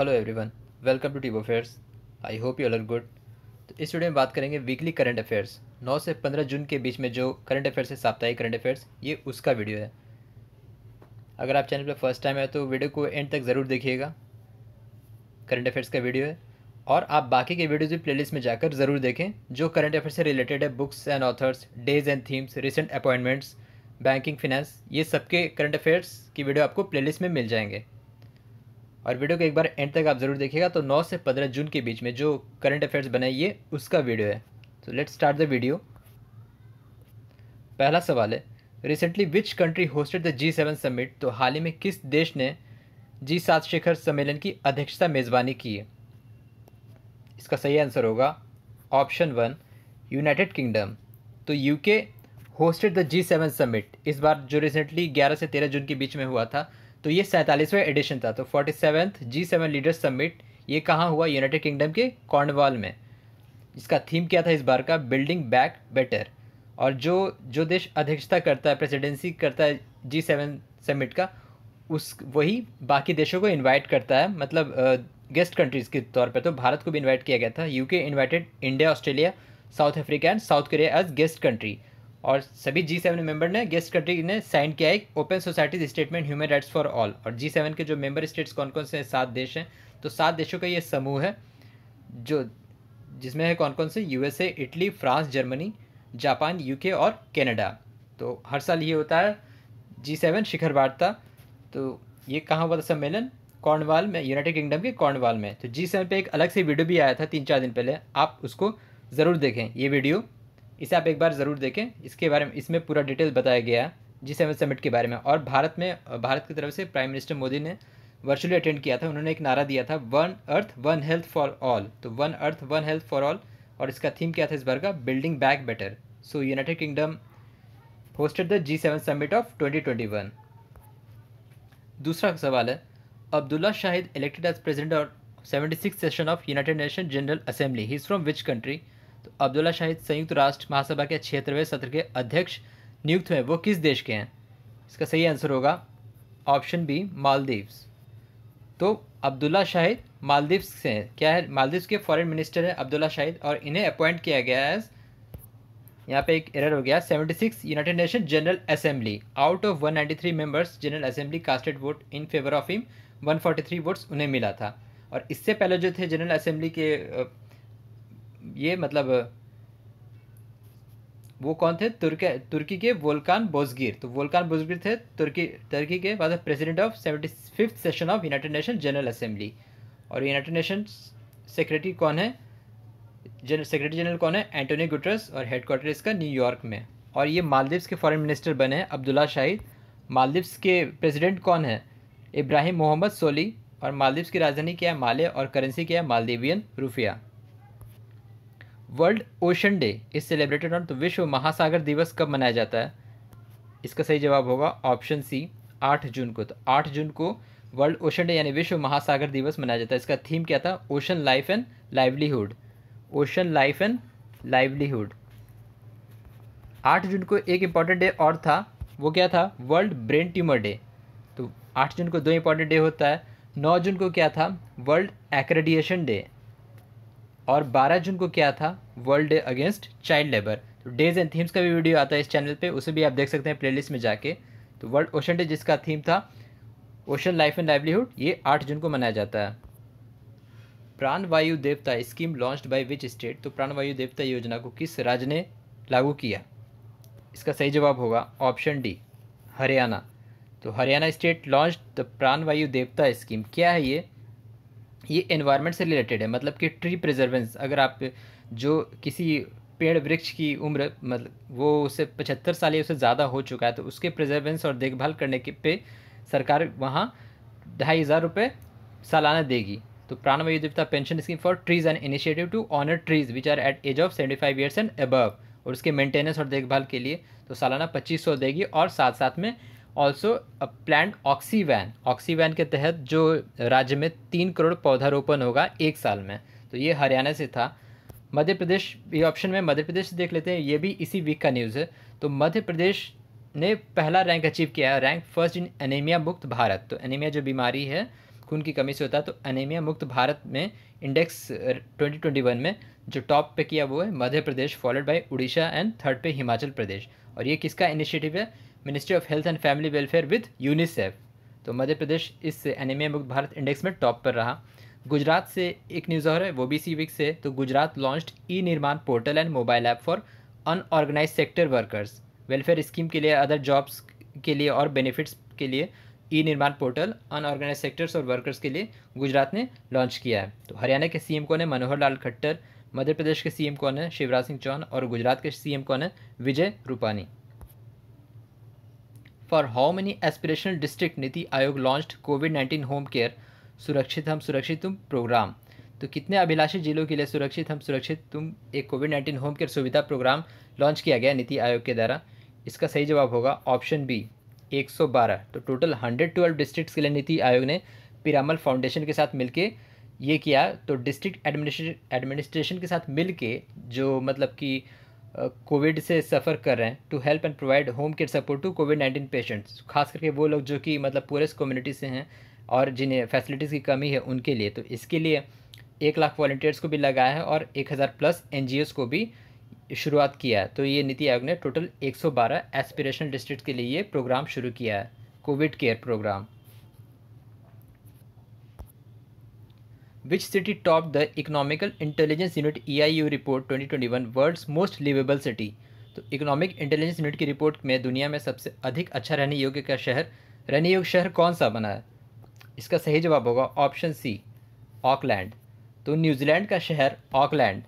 hello everyone welcome to teeb affairs I hope you are good तो इस video में बात करेंगे वीकली करंट अफेयर्स 9 से 15 जून के बीच में जो करंट अफेयर्स है साप्ताहिक करंट अफेयर्स ये उसका वीडियो है अगर आप चैनल पर फर्स्ट टाइम है तो वीडियो को एंड तक ज़रूर देखिएगा करंट अफेयर्स का वीडियो है और आप बाकी के वीडियोज़ भी प्लेलिस्ट में जाकर ज़रूर देखें जो करंट अफेयर्स से रिलेटेड है books and authors days and themes recent appointments banking finance ये सबके करंट अफेयर्स की वीडियो आपको प्लेलिस्ट में मिल जाएंगे और वीडियो को एक बार एंड तक आप ज़रूर देखिएगा तो 9 से 15 जून के बीच में जो करंट अफेयर्स बने ये उसका वीडियो है तो लेट्स स्टार्ट द वीडियो पहला सवाल है recently which country hosted the G seven summit तो हाल ही में किस देश ने जी सात शिखर सम्मेलन की अध्यक्षता मेज़बानी की है इसका सही आंसर होगा ऑप्शन वन यूनाइटेड किंगडम तो UK hosted the G seven summit इस बार जो रिसेंटली 11 से 13 जून के बीच में हुआ था तो ये सैंतालीसवें एडिशन था तो forty seventh G seven leaders summit ये कहाँ हुआ यूनाइटेड किंगडम के कॉर्नवाल में इसका थीम क्या था इस बार का बिल्डिंग बैक बेटर और जो जो देश अध्यक्षता करता है प्रेसिडेंसी करता है जी सेवन समिट का उस वही बाकी देशों को इनवाइट करता है मतलब गेस्ट कंट्रीज़ के तौर पर तो भारत को भी इनवाइट किया गया था UK invited India Australia South Africa and South Korea as guest country और सभी जी सेवन मेम्बर ने गेस्ट कंट्री ने साइन किया है open societies statement human rights for all और जी सेवन के जो मेंबर स्टेट्स कौन कौन से हैं सात देश हैं तो सात देशों का ये समूह है जो जिसमें है कौन कौन से USA Italy France Germany Japan UK और कनाडा तो हर साल ये होता है जी सेवन शिखर वार्ता तो ये कहाँ हुआ था सम्मेलन कॉर्नवाल में यूनाइटेड किंगडम के कॉर्नवाल में तो जी सेवन पर एक अलग से वीडियो भी आया था तीन चार दिन पहले आप उसको ज़रूर देखें ये वीडियो इसे आप एक बार ज़रूर देखें इसके बारे में इसमें पूरा डिटेल बताया गया है जी सेवन समिट के बारे में और भारत में भारत की तरफ से प्राइम मिनिस्टर मोदी ने वर्चुअली अटेंड किया था उन्होंने एक नारा दिया था one earth one health for all तो one earth one health for all और इसका थीम क्या था इस बार का building back better so United Kingdom hosted the G seven summit of twenty twenty one दूसरा सवाल है Abdulla Shahid elected as president और seventy six session of United Nation General Assembly he is from which country तो अब्दुल्ला शाहिद संयुक्त राष्ट्र महासभा के क्षेत्रवे सत्र के अध्यक्ष नियुक्त हुए वो किस देश के हैं इसका सही आंसर होगा ऑप्शन बी मालदीव्स तो अब्दुल्ला शाहिद मालदीव्स से हैं क्या है मालदीव्स के फॉरेन मिनिस्टर हैं अब्दुल्ला शाहिद और इन्हें अपॉइंट किया गया है यहाँ पे एक एरर हो गया 76 United Nation General Assembly out of 193 members General Assembly casted vote in favour of him 143 votes उन्हें मिला था और इससे पहले जो थे जनरल असेंबली के ये मतलब वो कौन थे तुर्क तुर्की के वोल्कान बोजगिर तो वोल्कान बोजगिर थे तुर्की तुर्की के बाद president of seventy fifth session of United Nation General Assembly और यूनाइटेड नेशन सेक्रेटरी कौन है जन सेक्रेटरी जनरल कौन है एंटोनी गुटरस और क्वार्टर इसका न्यूयॉर्क में और ये मालदीव्स के फॉरेन मिनिस्टर बने हैं अब्दुल्ला शाहिद मालदीव्स के प्रेसिडेंट कौन है इब्राहिम मोहम्मद सोली और मालदीव्स की राजधानी क्या है माले और करेंसी क्या है Maldivian rufiyaa world ocean day is celebrated on तो विश्व महासागर दिवस कब मनाया जाता है इसका सही जवाब होगा ऑप्शन सी आठ जून को तो आठ जून को वर्ल्ड ओशन डे यानी विश्व महासागर दिवस मनाया जाता है इसका थीम क्या था ocean life and livelihood ocean life and livelihood आठ जून को एक इम्पॉर्टेंट डे और था वो क्या था वर्ल्ड ब्रेन ट्यूमर डे तो आठ जून को दो इम्पॉर्टेंट डे होता है नौ जून को क्या था वर्ल्ड एक्रेडिएशन डे और 12 जून को क्या था world day against child labour तो डेज एंड थीम्स का भी वीडियो आता है इस चैनल पे उसे भी आप देख सकते हैं प्लेलिस्ट में जाके तो वर्ल्ड ओशन डे जिसका थीम था ओशन लाइफ एंड लाइवलीहुड ये आठ जून को मनाया जाता है Pranvayu Devta scheme launch by which state तो प्राणवायु देवता योजना को किस राज्य ने लागू किया इसका सही जवाब होगा ऑप्शन डी हरियाणा तो हरियाणा स्टेट लॉन्च द प्राणवायु देवता स्कीम क्या है ये ये इन्वायरमेंट से रिलेटेड है मतलब कि ट्री प्रिजर्वेंस अगर आप जो किसी पेड़ वृक्ष की उम्र मतलब वो उसे पचहत्तर साल या उससे ज़्यादा हो चुका है तो उसके प्रिजर्वेंस और देखभाल करने के पे सरकार वहाँ ढाई हज़ार रुपये सालाना देगी तो Pranvayu Devta pension scheme for trees and initiative to honour trees which are at age of seventy five years and above और उसके मेंटेनेंस और देखभाल के लिए तो सालाना पच्चीस सौ देगी और साथ साथ में ऑल्सो प्लान ऑक्सीवैन ऑक्सीवैन के तहत जो राज्य में तीन करोड़ पौधारोपण होगा एक साल में तो ये हरियाणा से था मध्य प्रदेश ये ऑप्शन में मध्य प्रदेश देख लेते हैं ये भी इसी वीक का न्यूज़ है तो मध्य प्रदेश ने पहला रैंक अचीव किया है रैंक फर्स्ट इन एनीमिया मुक्त भारत तो एनीमिया जो बीमारी है खून की कमी से होता है तो एनीमिया मुक्त भारत में इंडेक्स 2021 में जो टॉप पे किया वो है Madhya Pradesh followed by Orissa and third पे हिमाचल प्रदेश और ये किसका इनिशिएटिव है ministry of health and family welfare with UNICEF तो मध्य प्रदेश इस एनीमिया मुक्त भारत इंडेक्स में टॉप पर रहा गुजरात से एक न्यूज़ और है वो बी सी वीक से तो Gujarat launch E Nirman portal and mobile app for unorganised sector workers welfare scheme के लिए अदर जॉब्स के लिए और बेनिफिट्स के लिए E Nirman portal unorganised sectors और वर्कर्स के लिए गुजरात ने लॉन्च किया है तो हरियाणा के सी एम कौन है मनोहर लाल खट्टर मध्य प्रदेश के सी एम कौन है शिवराज सिंह चौहान और गुजरात के सी एम कौन है Vijay Rupani for how many aspirational district NITI Aayog launched covid nineteen home care Surakshit Hum Surakshit तुम प्रोग्राम तो कितने अभिलाषित जिलों के लिए सुरक्षित हम सुरक्षित तुम एक कोविड नाइन्टीन होम केयर सुविधा प्रोग्राम लॉन्च किया गया नीति आयोग के द्वारा इसका सही जवाब होगा ऑप्शन बी 112 तो टोटल 112 डिस्ट्रिक्ट के लिए नीति आयोग ने पिरामल फाउंडेशन के साथ मिलके ये किया तो डिस्ट्रिक्ट एडमिनिस्ट्रेशन के साथ मिल के जो मतलब कि कोविड से सफ़र कर रहे हैं to help and provide home care support to covid nineteen patients खास करके वो लोग जो कि मतलब पूरे कम्युनिटी से हैं और जिन्हें फैसिलिटीज़ की कमी है उनके लिए तो इसके लिए एक लाख वॉल्टियर्स को भी लगाया है और एक हज़ार प्लस एन को भी शुरुआत किया है तो ये नीति आयोग ने टोटल एक सौ बारह एस्पिरेशनल डिस्ट्रिक्ट के लिए ये प्रोग्राम शुरू किया है covid care programme Which city topped the Economical Intelligence Unit EIU report 2021 world's most liveable city तो इकोनॉमिक इंटेलिजेंस यूनिट की रिपोर्ट में दुनिया में सबसे अधिक अच्छा रहने योग्य का शहर रहने योग्य शहर कौन सा बना है इसका सही जवाब होगा ऑप्शन सी ऑकलैंड तो न्यूजीलैंड का शहर ऑकलैंड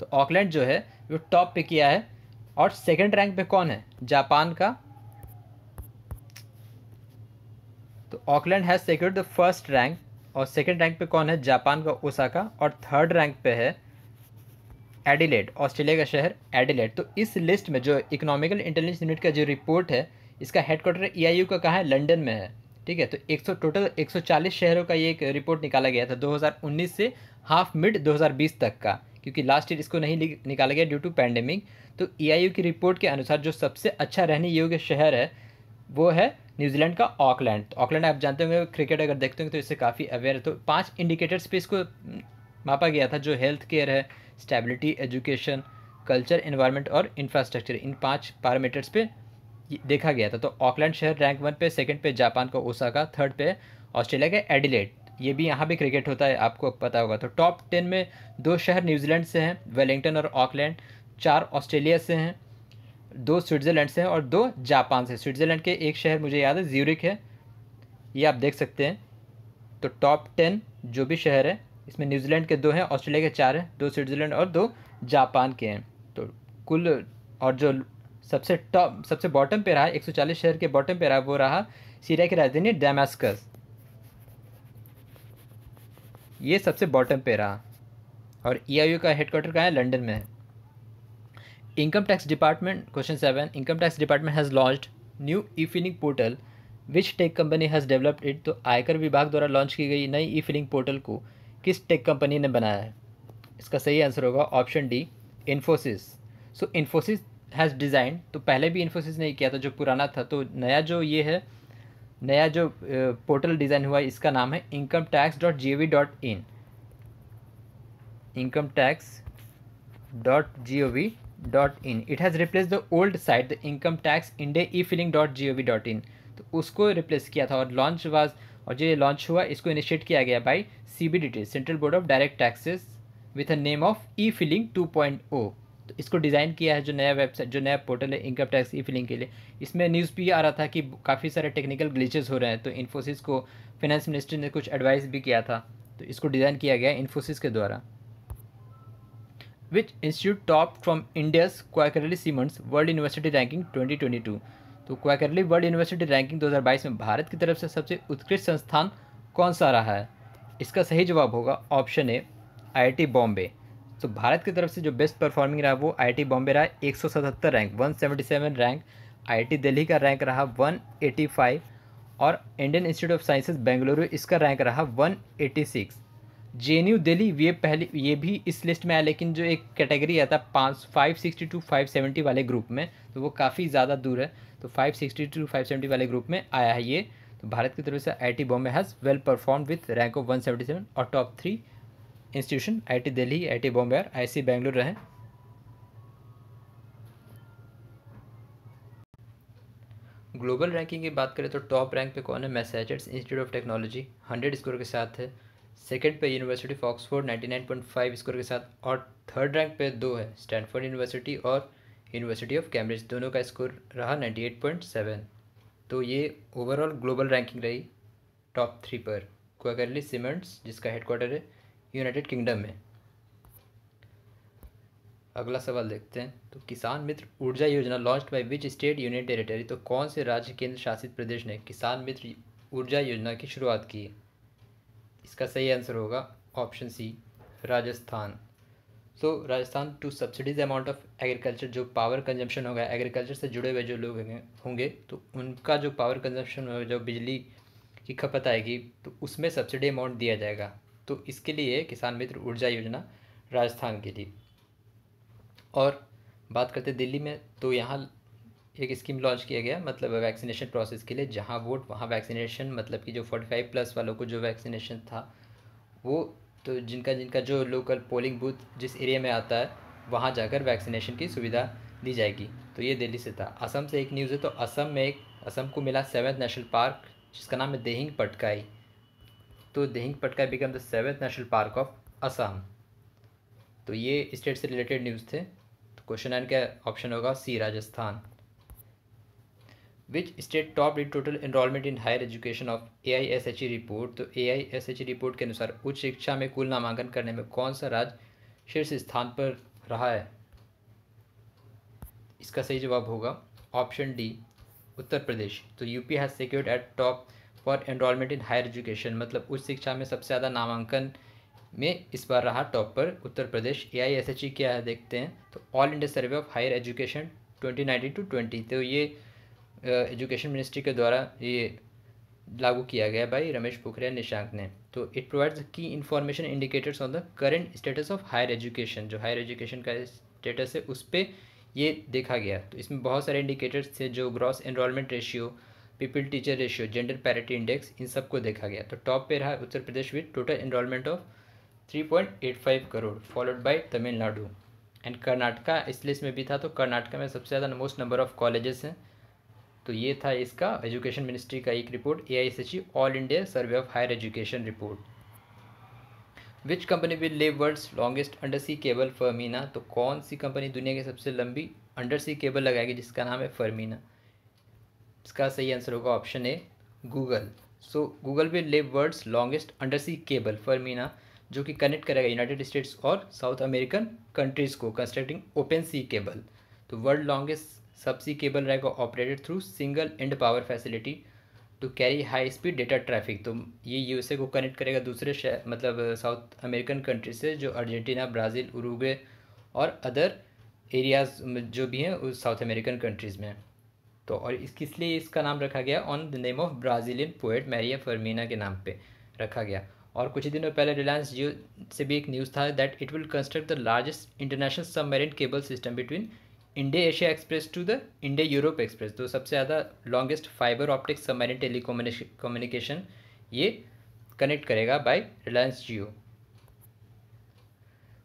तो ऑकलैंड जो है वो टॉप पे किया है और सेकंड रैंक पे कौन है जापान का तो Auckland has secured the first rank और सेकेंड रैंक पे कौन है जापान का ओसाका और थर्ड रैंक पे है एडिलेड ऑस्ट्रेलिया का शहर एडिलेड तो इस लिस्ट में जो इकोनॉमिकल इंटेलिजेंस यूनिट का जो रिपोर्ट है इसका हेडक्वार्टर ई आई का कहाँ है लंडन में है ठीक है तो 100 टोटल 140 शहरों का ये एक रिपोर्ट निकाला गया था 2019 से हाफ मिड 2020 तक का क्योंकि लास्ट ईयर इसको नहीं निकाला गया ड्यू टू पैंडेमिक तो ई e की रिपोर्ट के अनुसार जो सबसे अच्छा रहने योग्य शहर है वो है न्यूजीलैंड का ऑकलैंड तो ऑकलैंड आप जानते होंगे क्रिकेट अगर देखते होंगे तो इससे काफ़ी अवेयर है तो पाँच इंडिकेटर्स पे इसको मापा गया था जो हेल्थ केयर है स्टेबिलिटी एजुकेशन कल्चर इन्वायरमेंट और इंफ्रास्ट्रक्चर इन पाँच पैरामीटर्स पे देखा गया था तो ऑकलैंड शहर रैंक वन पे सेकेंड पे जापान का ओसा का थर्ड पे ऑस्ट्रेलिया का एडिलेट ये भी यहाँ भी क्रिकेट होता है आपको पता होगा तो टॉप टेन में दो शहर न्यूजीलैंड से हैं वेलिंगटन और ऑकलैंड चार ऑस्ट्रेलिया से हैं दो स्विट्ज़रलैंड से हैं और दो जापान से स्विट्ज़रलैंड के एक शहर मुझे याद है ज्यूरिक है ये आप देख सकते हैं तो टॉप टेन जो भी शहर है इसमें न्यूजीलैंड के दो हैं ऑस्ट्रेलिया के चार हैं दो स्विट्ज़रलैंड और दो जापान के हैं तो कुल और जो सबसे टॉप सबसे बॉटम पे रहा 140 शहर के बॉटम पे रहा वो रहा सीरिया की राजधानी डेमास्कस ये सबसे बॉटम पे रहा और ई e का हेडक्वार्टर कहाँ है लंडन में है income tax department question seven income tax department has launch new E filing portal which tech company has developed it तो आयकर विभाग द्वारा लॉन्च की गई नई ई फिलिंग पोर्टल को किस टेक कंपनी ने बनाया है इसका सही आंसर होगा option D Infosys so Infosys has design तो पहले भी इन्फोसिस ने किया था जो पुराना था तो नया जो ये है नया जो पोर्टल डिज़ाइन हुआ इसका नाम है income tax dot G O V dot in income tax dot G O V dot in it has replace the old site the income tax India E filing dot G O V dot in तो उसको replace किया था और launch was और जो ये launch हुआ इसको इनिशिएट किया गया by C B D T central board of direct taxes with a name of E filing two point O तो इसको डिज़ाइन किया है जो नया वेबसाइट जो नया पोर्टल है इनकम टैक्स ई फिलिंग के लिए इसमें न्यूज़ भी आ रहा था कि काफ़ी सारे टेक्निकल ग्लिचेस हो रहे हैं तो इन्फोसिस को फाइनेंस मिनिस्टर ने कुछ एडवाइस भी किया था तो इसको डिज़ाइन किया गया इन्फोसिस के द्वारा which institute top from India's Quacquarelli Symonds world university ranking 2022 तो क्वाकरली वर्ल्ड यूनिवर्सिटी रैंकिंग 2022 में भारत की तरफ से सबसे उत्कृष्ट संस्थान कौन सा रहा है इसका सही जवाब होगा ऑप्शन ए टी बॉम्बे तो भारत की तरफ से जो बेस्ट परफॉर्मिंग रहा वो टी बॉम्बे रहा सतहत्तर rank seven rank T Delhi का रैंक रहा फाइव और Indian Institute of Sciences Bengaluru इसका रैंक रहा 186 जे एन यू दिल्ली ये पहले ये भी इस लिस्ट में आया लेकिन जो एक कैटेगरी आता है पाँच five sixty two five seventy वाले ग्रुप में तो वो काफ़ी ज़्यादा दूर है तो five sixty two five seventy वाले ग्रुप में आया है ये तो भारत की तरफ से I T Bombay has well perform with rank of one seventy seven और top three institution I T Delhi I T Bombay और आई सी बेंगलुरु रहे ग्लोबल रैंकिंग की बात करें तो टॉप रैंक पे कौन है Massachusetts Institute of Technology hundred score के साथ है सेकेंड पे University of Oxford five score के साथ और थर्ड रैंक पे दो है स्टैनफोर्ड यूनिवर्सिटी और यूनिवर्सिटी ऑफ कैम्ब्रिज दोनों का स्कोर रहा 98.7 तो ये ओवरऑल ग्लोबल रैंकिंग रही टॉप थ्री पर क्वाकरली सीमेंट्स जिसका हेडक्वार्टर है यूनाइटेड किंगडम में अगला सवाल देखते हैं तो किसान Mitra Urja Yojana launch by which state union territory तो कौन से राज्य केंद्र शासित प्रदेश ने किसान मित्र ऊर्जा योजना की शुरुआत की इसका सही आंसर होगा option C Rajasthan so Rajasthan to subsidies amount of agriculture जो पावर कंजम्पशन होगा एग्रीकल्चर से जुड़े हुए जो लोग होंगे तो उनका जो पावर कंजम्पशन होगा जो बिजली की खपत आएगी तो उसमें सब्सिडी अमाउंट दिया जाएगा तो इसके लिए किसान मित्र ऊर्जा योजना राजस्थान के लिए और बात करते दिल्ली में तो यहाँ एक स्कीम लॉन्च किया गया मतलब वैक्सीनेशन प्रोसेस के लिए जहाँ वोट वहाँ वैक्सीनेशन मतलब कि जो फोर्टी फाइव प्लस वालों को जो वैक्सीनेशन था वो तो जिनका जिनका जो लोकल पोलिंग बूथ जिस एरिया में आता है वहाँ जाकर वैक्सीनेशन की सुविधा दी जाएगी तो ये दिल्ली से था असम से एक न्यूज़ है तो असम में एक असम को मिला सेवन्थ नेशनल पार्क जिसका नाम है देहिंग पटकाई तो Dehing Patkai become the seventh national park of Assam तो ये स्टेट से रिलेटेड न्यूज़ थे तो क्वेश्चन नाइन का ऑप्शन होगा C Rajasthan which state top the total enrollment in higher education of A I S H E report तो A I S H E report के अनुसार उच्च शिक्षा में कुल नामांकन करने में कौन सा राज्य शीर्ष स्थान पर रहा है इसका सही जवाब होगा ऑप्शन डी उत्तर प्रदेश तो UP has secured at top for enrollment in higher education मतलब उच्च शिक्षा में सबसे ज़्यादा नामांकन में इस बार रहा टॉप पर उत्तर प्रदेश ए आई एस एच ई क्या है देखते हैं तो all India survey of higher education twenty nineteen to twenty तो ये एजुकेशन मिनिस्ट्री के द्वारा ये लागू किया गया भाई रमेश पोखरियाल निशांक ने तो it provides key information indicators on the current status of higher education जो हायर एजुकेशन का स्टेटस है उस पर ये देखा गया तो इसमें बहुत सारे इंडिकेटर्स थे जो gross enrollment ratio people teacher ratio gender parity index इन सब को देखा गया तो टॉप पे रहा Uttar Pradesh with total enrollment of 3.85 crore followed by Tamil Nadu and Karnataka इसलिए इसमें भी था तो कर्नाटका में सबसे ज़्यादा मोस्ट नंबर ऑफ कॉलेजेस हैं तो ये था इसका एजुकेशन मिनिस्ट्री का एक report A all India survey of higher education report which company will lay world's longest undersea cable Firmina तो कौन सी कंपनी दुनिया की सबसे लंबी अंडर सी केबल लगाएगी जिसका नाम है फर्मीना इसका सही आंसर होगा option A Google so Google will lay world's longest undersea cable Firmina जो कि कनेक्ट करेगा यूनाइटेड स्टेट्स और साउथ अमेरिकन कंट्रीज़ को कंस्ट्रक्टिंग ओपन सी केबल तो वर्ल्ड लॉन्गेस्ट सबसी केबल रहेगा operated through single end power facility to carry high speed data traffic तो ये USA को कनेक्ट करेगा दूसरे मतलब साउथ अमेरिकन कंट्री से जो अर्जेंटीना ब्राज़ील उरुग्वे और अदर एरियाज um, जो भी हैं उस साउथ अमेरिकन कंट्रीज़ में तो और इस किस लिए इसका नाम रखा गया on the name of Brazilian poet Maria Firmina के नाम पे रखा गया और कुछ ही दिनों पहले रिलायंस जियो से भी एक न्यूज़ था that it will construct the largest international submarine cable system between India Asia express to the India Europe express तो सबसे ज़्यादा longest fibre optic submarine telecommunication ये कनेक्ट करेगा by Reliance Jio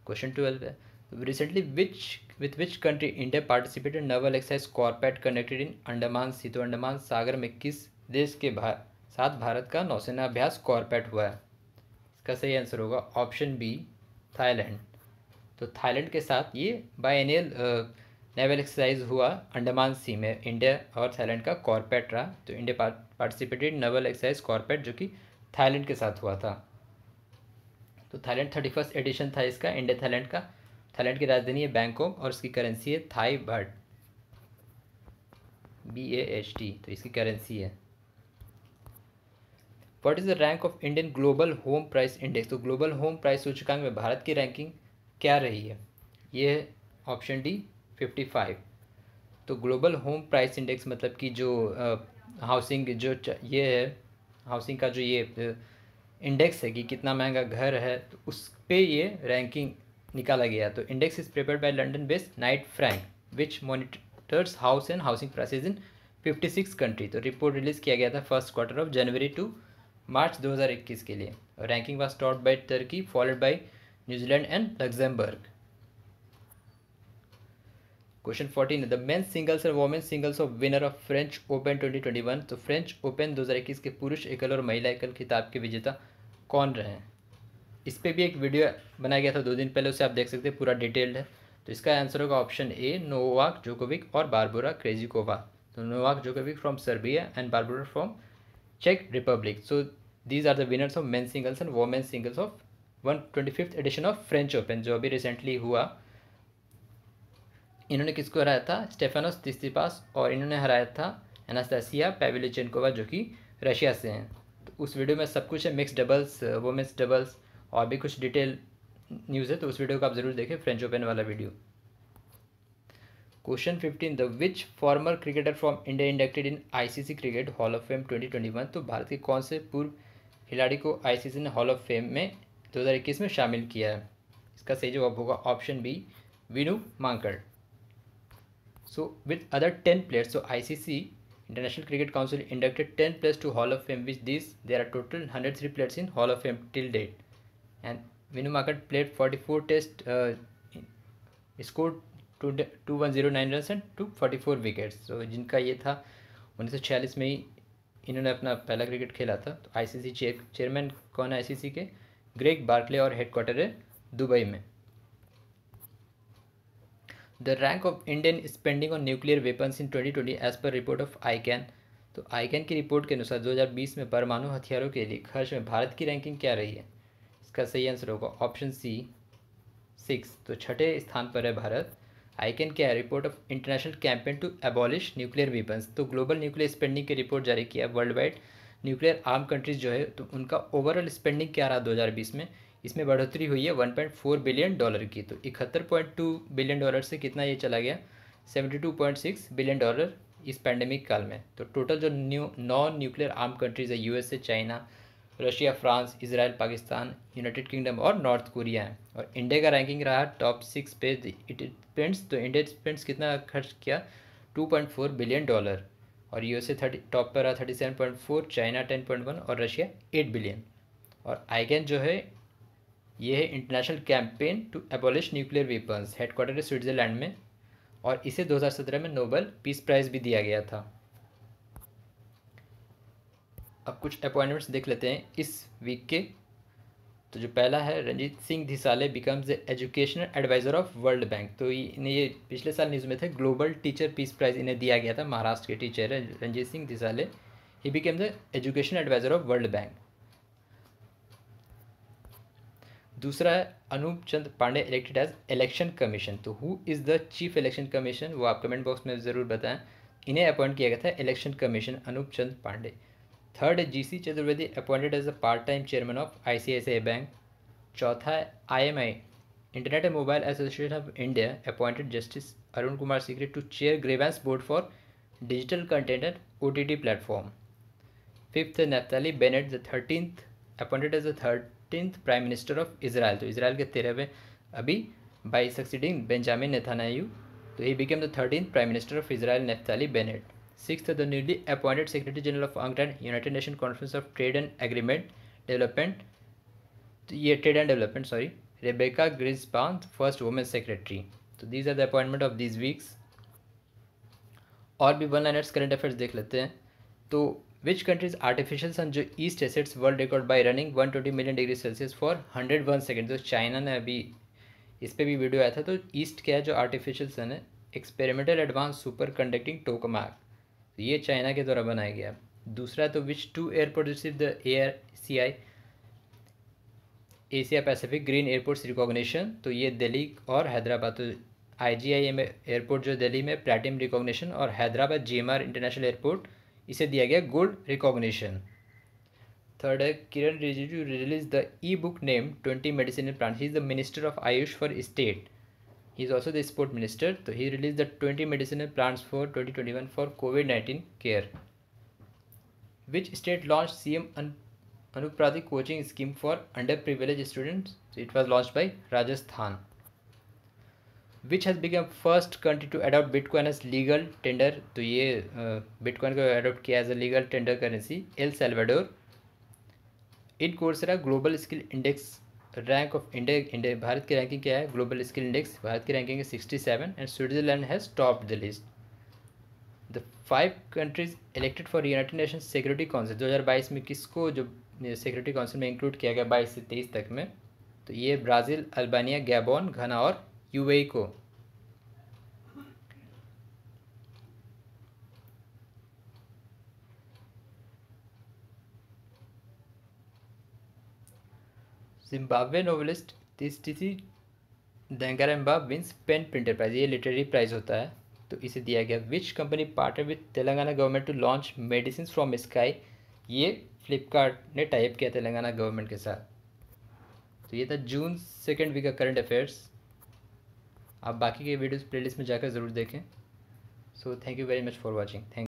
question twelve है recently which with which country India participated in naval exercise corpat conducted Andaman सीतो तो अंडमान सागर में किस देश के भार साथ भारत का नौसेना अभ्यास कॉरपैट हुआ है इसका सही आंसर होगा ऑप्शन बी थाईलैंड तो थाईलैंड के साथ ये uh, नेवल एक्सरसाइज हुआ अंडमान सी में इंडिया और थाईलैंड का कॉरपेट रहा तो India participated naval exercise CORPAT जो कि थाईलैंड के साथ हुआ था तो थाईलैंड थर्टी फर्स्ट एडिशन था इसका इंडिया थाईलैंड का थाईलैंड की राजधानी है बैंकॉक और इसकी करेंसी है Thai baht B A H T तो इसकी करेंसी है what is the rank of Indian global home price index तो ग्लोबल होम प्राइस सूचकांक में भारत की रैंकिंग क्या रही है ये ऑप्शन डी फिफ्टी फाइव तो ग्लोबल होम प्राइस इंडेक्स मतलब कि जो हाउसिंग जो ये है हाउसिंग का जो ये इंडेक्स है कि कितना महंगा घर है तो उस पर ये रैंकिंग निकाला गया तो index is prepare by London based Knight Frank which monitors house and housing prices in 56 country तो रिपोर्ट रिलीज़ किया गया था first quarter of January to March 2021 के लिए ranking was top by Turkey followed by New Zealand and Luxembourg question fourteen the men singles and women singles of winner of French Open twenty twenty one तो French Open दो हज़ार इक्कीस के पुरुष एकल और महिला एकल खिताब के विजेता कौन रहे हैं इस पर भी एक वीडियो बनाया गया था दो दिन पहले उसे आप देख सकते हैं पूरा डिटेल्ड है तो इसका आंसर होगा ऑप्शन ए नोवाक जोकोविक और बारबोरा क्रेजिकोवा तो Novak Djokovic from Serbia and Barbora from so these are the winners of winners singles and singles singles of one twenty fifth edition of French Open जो अभी recently हुआ इन्होंने किसको हराया था स्टेफेनोस तिस्तीपास और इन्होंने हराया था एनास्तासिया पेविलिचेनकोवा जो कि रशिया से हैं तो उस वीडियो में सब कुछ है मिक्स डबल्स वुमेंस डबल्स और भी कुछ डिटेल न्यूज़ है तो उस वीडियो को आप ज़रूर देखें फ्रेंच ओपन वाला video question fifteen the which former cricketer from India inducted in ICC cricket hall of fame 2021 तो भारत के कौन से पूर्व खिलाड़ी को आईसीसी ने हॉल ऑफ फेम में 2021 में शामिल किया है इसका सही जवाब होगा option B Vinoo Mankad so with other ten players so I C C international cricket council inducted ten players to hall of fame which this there are total hundred three players in hall of fame till date and Vinoo Mankad played forty four test score to two one zero nine run and two forty four wickets so जिनका ये था उन्नीस सौ छियालीस में ही इन्होंने अपना पहला क्रिकेट खेला था तो आई सी सी चेयरमैन कौन है आई सी सी के ग्रेक बार्कले और हेडक्वार्टर है दुबई में the rank of Indian spending on nuclear weapons in 2020 as पर रिपोर्ट ऑफ आईकैन तो आईकैन की रिपोर्ट के अनुसार 2020 में परमाणु हथियारों के लिए खर्च में भारत की रैंकिंग क्या रही है इसका सही आंसर होगा ऑप्शन सी सिक्स तो छठे स्थान पर है भारत आईकैन क्या है report of international campaign to abolish nuclear weapons तो ग्लोबल न्यूक्लियर स्पेंडिंग की रिपोर्ट जारी किया world wide nuclear arm countries जो है तो उनका ओवरऑल स्पेंडिंग क्या रहा दो में इसमें बढ़ोतरी हुई है 1.4 बिलियन डॉलर की तो इकहत्तर पॉइंट टू बिलियन डॉलर से कितना ये चला गया 72.6 बिलियन डॉलर इस पैंडमिक काल में तो टोटल जो new non nuclear arm countries है U China Russia France Israel Pakistan United Kingdom और नॉर्थ कोरिया है और इंडिया का रैंकिंग रहा टॉप सिक्स पे इट डिपेंड्स तो इंडिया डिपेंड्स कितना खर्च किया two point four billion dollar और यू ए थर्टी टॉप पर रहा thirty seven point four China ten point one और रशिया एट बिलियन और आईकैन जो है ये है international campaign to abolish nuclear weapons headquarter है स्विट्ज़रलैंड में और इसे 2017 में नोबल पीस प्राइज़ भी दिया गया था अब कुछ अपॉइंटमेंट्स देख लेते हैं इस वीक के तो जो पहला है Ranjit Singh Disale becomes educational adviser of World Bank तो इन्हें ये पिछले साल न्यूज़ में थे ग्लोबल टीचर पीस प्राइज़ इन्हें दिया गया था महाराष्ट्र के teacher Ranjit Singh Disale he became the educational adviser of World Bank दूसरा है Anup Chand Pandey elected as election commission तो who is the chief election commission वो आप कमेंट बॉक्स में ज़रूर बताएं इन्हें अपॉइंट किया गया था election commission Anup Chand Pandey third है G C Chaturvedi appointed as a part time chairman of I C I C I bank चौथा है I M I internet and mobile association of India appointed justice Arun Kumar Sikri to chair grievance board for digital content and O T T platform fifth Naftali Bennett the thirteenth appointed as the third fifteenth prime minister of Israel तो Israel के तेरहवें अभी by succeeding Benjamin Netanyahu तो he became the thirteen prime minister of Israel Naftali Bennett six the newly appointed secretary general of UNCTAD united nation conference of trade and agreement development तो ये trade and development sorry Rebeca Grynspan first women secretary तो these are the appointment of these weeks और भी one liners current affairs देख लेते हैं तो विच countries artificial sun जो EAST sets world record by running one twenty million degree Celsius for hundred one second जो China ने अभी इस पर भी वीडियो आया था तो ईस्ट क्या है जो आर्टिफिशियल सन है experimental advance superconducting tokamak तो ये चाइना के द्वारा बनाया गया दूसरा तो which two airport receive the air C I Asia Pacific green airports recognition तो ये दिल्ली और हैदराबाद तो आई जी आई एम एयरपोर्ट जो दिल्ली में प्लेटिनम रिकॉग्निशन और Hyderabad G M R international airport इसे दिया गया गोल्ड रिकॉग्निशन थर्ड है Kiran Rijiju release the e book name twenty medicinal plant he is the minister of Ayush for state he is also the sport minister तो he release the twenty medicinal plants for तो twenty twenty one for covid nineteen care which state launch C M अनुप्राधिक coaching scheme for under privilege students it was launch by Rajasthan which has become first country to adopt bitcoin as legal tender तो ये bitcoin को adopt किया as a legal tender currency El Salvador in Coursera global skill index rank of India Bharat की ranking क्या है global skill index Bharat की ranking है sixty seven and Switzerland has top the list the five countries elected for United Nation security council दो हज़ार बाईस में किसको जो सिक्योरिटी काउंसिल में इंक्लूड किया गया बाईस से तेईस तक में तो ये ब्राज़ील अल्बानिया गैबॉन घना और यूएई को Zimbabwe novelist Tsitsi Dangarembga wins PEN Pinter prize ये लिटरेरी प्राइज होता है तो इसे दिया गया which company partner with Telangana government to launch medicine from sky ये फ्लिपकार्ट ने टाइप किया तेलंगाना गवर्नमेंट के साथ तो ये था जून सेकेंड वीक का करंट अफेयर्स आप बाकी के वीडियोज़ प्लेलिस्ट में जाकर ज़रूर देखें so thank you very much for watching thank